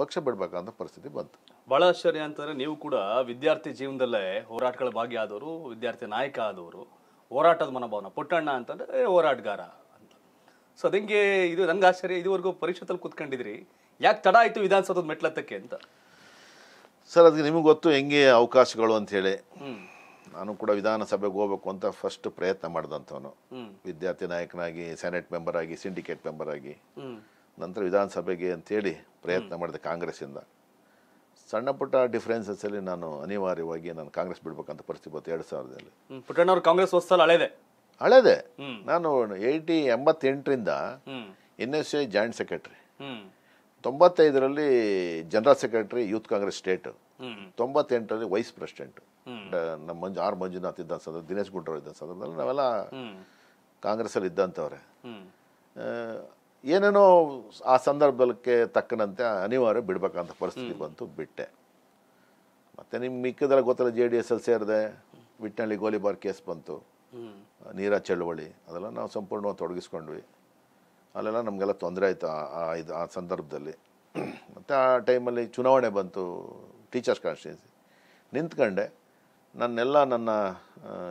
ಪಕ್ಷ ಬಿಡಬೇಕಂತ ಪರಿಸ್ಥಿತಿ ಬಂತು ಬಹಳ ಆಶ್ಚರ್ಯ ಅಂತಂದರೆ ನೀವು ಕೂಡ ವಿದ್ಯಾರ್ಥಿ ಜೀವನದಲ್ಲೇ ಹೋರಾಟಗಳ ಭಾಗಿಯಾದವರು ವಿದ್ಯಾರ್ಥಿ ನಾಯಕ ಆದವರು ಹೋರಾಟದ ಮನೋಭಾವನ ಪುಟ್ಟಣ್ಣ ಅಂತಂದ್ರೆ ಹೋರಾಟಗಾರ ಅಂತ ಸೊ ಅದಂಗೆ ಇದು ನಂಗೆ ಆಶ್ಚರ್ಯ ಇದುವರೆಗೂ ಪರಿಷತ್ತಲ್ಲಿ ಕೂತ್ಕೊಂಡಿದ್ರಿ ಯಾಕೆ ತಡ ಆಯಿತು ವಿಧಾನಸೌಧದ ಮೆಟ್ಲತ್ತಕ್ಕೆ ಅಂತ ಸರ್ ಅದಕ್ಕೆ ನಿಮಗೆ ಗೊತ್ತು ಹೆಂಗೆ ಅವಕಾಶಗಳು ಅಂತ ಹೇಳಿ ನಾನು ಕೂಡ ವಿಧಾನಸಭೆಗೆ ಹೋಗ್ಬೇಕು ಅಂತ ಫಸ್ಟ್ ಪ್ರಯತ್ನ ಮಾಡಿದಂಥವನು ವಿದ್ಯಾರ್ಥಿ ನಾಯಕನಾಗಿ ಸೆನೆಟ್ ಮೆಂಬರ್ ಆಗಿ ಸಿಂಡಿಕೇಟ್ ಮೆಂಬರ್ ಆಗಿ ನಂತರ ವಿಧಾನಸಭೆಗೆ ಅಂತೇಳಿ ಪ್ರಯತ್ನ ಮಾಡಿದೆ ಕಾಂಗ್ರೆಸ್ಸಿಂದ ಸಣ್ಣ ಪುಟ್ಟ ಡಿಫ್ರೆನ್ಸಸ್ಸಲ್ಲಿ ನಾನು ಅನಿವಾರ್ಯವಾಗಿ ನಾನು ಕಾಂಗ್ರೆಸ್ ಬಿಡ್ಬೇಕಂತ ಪರಿಸ್ಥಿತಿ ಬಂತು ಎರಡು ಸಾವಿರದಲ್ಲಿ ಪುಟ್ಟಣ್ಣವ್ರು ಕಾಂಗ್ರೆಸ್ ಹೊಸ್ಸಲ್ಲಿ ಹಳೇದೆ ಹಳೇದೆ ನಾನು ಏಯ್ಟಿ ಎಂಬತ್ತೆಂಟರಿಂದ N S A joint secretary ತೊಂಬತ್ತೈದರಲ್ಲಿ general secretary Youth Congress state ತೊಂಬತ್ತೆಂಟರಲ್ಲಿ ವೈಸ್ ಪ್ರೆಸಿಡೆಂಟ್ ನಮ್ಮ ಮಂಜು ಆರ್ ಮಂಜುನಾಥ್ ಇದ್ದ ಸಂದರ್ಭ ದಿನೇಶ್ ಗುಂಡೂರಾವ್ ಇದ್ದ ಸಂದರ್ಭದಲ್ಲಿ ನಾವೆಲ್ಲ ಕಾಂಗ್ರೆಸ್ಸಲ್ಲಿ ಇದ್ದಂಥವ್ರೆ ಏನೇನೋ ಆ ಸಂದರ್ಭಕ್ಕೆ ತಕ್ಕನಂತೆ ಅನಿವಾರ್ಯ ಬಿಡಬೇಕಂತ ಪರಿಸ್ಥಿತಿ ಬಂತು ಬಿಟ್ಟೆ ಮತ್ತು ನಿಮ್ಮ ಮಿಕ್ಕದಲ್ಲ ಗೊತ್ತಲ್ಲ ಜೆ ಡಿ ಎಸ್ ಅಲ್ಲಿ ಸೇರಿದೆ ವಿಟ್ನಳ್ಳಿ ಗೋಲಿಬಾರ್ ಕೇಸ್ ಬಂತು ನೀರ ಚಳುವಳಿ ಅದೆಲ್ಲ ನಾವು ಸಂಪೂರ್ಣವಾಗಿ ತೊಡಗಿಸ್ಕೊಂಡ್ವಿ ಅಲ್ಲೆಲ್ಲ ನಮಗೆಲ್ಲ ತೊಂದರೆ ಆಯಿತು ಆ ಇದು ಆ ಸಂದರ್ಭದಲ್ಲಿ ಮತ್ತು ಆ ಟೈಮಲ್ಲಿ ಚುನಾವಣೆ ಬಂತು ಟೀಚರ್ಸ್ ಕಾನ್ಸ್ಟಿಟ್ಯೂನ್ಸಿ ನಿಂತ್ಕೊಂಡೆ ನನ್ನೆಲ್ಲ ನನ್ನ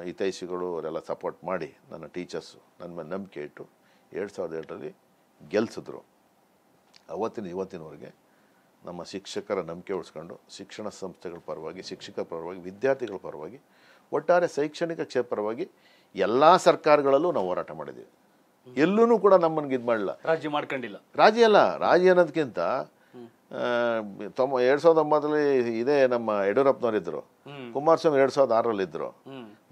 ಹಿತೈಷಿಗಳು ಅವರೆಲ್ಲ ಸಪೋರ್ಟ್ ಮಾಡಿ ನನ್ನ ಟೀಚರ್ಸು ನನ್ನ ಮೇಲೆ ನಂಬಿಕೆ ಇಟ್ಟು ಎರಡು ಸಾವಿರದ ಎರಡರಲ್ಲಿ ಗೆಲ್ಸಿದ್ರು ಅವತ್ತಿನ ಇವತ್ತಿನವರೆಗೆ ನಮ್ಮ ಶಿಕ್ಷಕರ ನಂಬಿಕೆ ಉಳಿಸ್ಕೊಂಡು ಶಿಕ್ಷಣ ಸಂಸ್ಥೆಗಳ ಪರವಾಗಿ ಶಿಕ್ಷಕರ ಪರವಾಗಿ ವಿದ್ಯಾರ್ಥಿಗಳ ಪರವಾಗಿ ಒಟ್ಟಾರೆ ಶೈಕ್ಷಣಿಕ ಕ್ಷೇತ್ರ ಪರವಾಗಿ ಎಲ್ಲ ಸರ್ಕಾರಗಳಲ್ಲೂ ನಾವು ಹೋರಾಟ ಮಾಡಿದ್ದೀವಿ ಎಲ್ಲೂ ಕೂಡ ನಮ್ಮನ್ಗೆ ಇದು ಮಾಡಲಿಲ್ಲ ರಾಜಿ ಮಾಡ್ಕೊಂಡಿಲ್ಲ ರಾಜಿ ಅಲ್ಲ ರಾಜಿ ಅನ್ನೋದಕ್ಕಿಂತ ತೊಂಬ ಎರಡು ಸಾವಿರದ ಒಂಬತ್ತರಲ್ಲಿ ಇದೇ ನಮ್ಮ ಯಡಿಯೂರಪ್ಪನವರಿದ್ದರು ಕುಮಾರಸ್ವಾಮಿ ಎರಡು ಸಾವಿರದ ಆರಲ್ಲಿದ್ದರು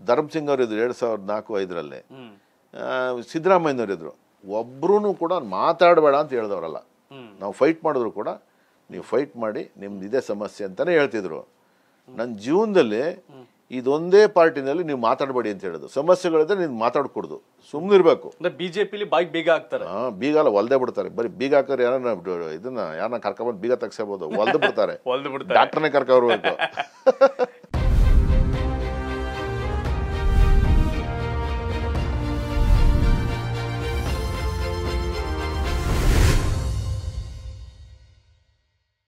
ಧರ್ಮಸಿಂಗ್ ಅವರಿದ್ದರು ಎರಡು ಸಾವಿರದ ನಾಲ್ಕು ಐದರಲ್ಲಿ ಸಿದ್ದರಾಮಯ್ಯನವರಿದ್ದರು ಒಬ್ರು ಕೂಡ ಮಾತಾಡಬೇಡ ಅಂತ ಹೇಳಿದವ್ರಲ್ಲ ನಾವು ಫೈಟ್ ಮಾಡಿದ್ರು ಕೂಡ ನೀವು ಫೈಟ್ ಮಾಡಿ ನಿಮ್ದು ಇದೇ ಸಮಸ್ಯೆ ಅಂತಲೇ ಹೇಳ್ತಿದ್ರು ನನ್ನ ಜೀವನದಲ್ಲಿ ಇದೊಂದೇ ಪಾರ್ಟಿನಲ್ಲಿ ನೀವು ಮಾತಾಡಬೇಡಿ ಅಂತ ಹೇಳೋದು ಸಮಸ್ಯೆಗಳಿದ್ರೆ ನೀನು ಮಾತಾಡ್ಕೊಡ್ದು ಜೆ ಬಿಜೆಪಿಲಿ ಬಾಯಿ ಬೀಗ ಹಾಕ್ತಾರೆ ಹಾ ಬೀಗ ಅಲ್ಲ ಒಲ್ದೇ ಬಿಡ್ತಾರೆ ಬರೀ ಬೀಗ ಹಾಕೋರು ಯಾರನ್ನ ಇದನ್ನ ಯಾರನ್ನ ಕರ್ಕೊಂಡ್ಬಂದು ಬೀಗ ತಗ್ಸಬಹುದು ಒಲ್ದು ಬಿಡ್ತಾರೆ ಡಾಕ್ಟರ್ನೇ ಕರ್ಕೊಬರ್ಬೇಕು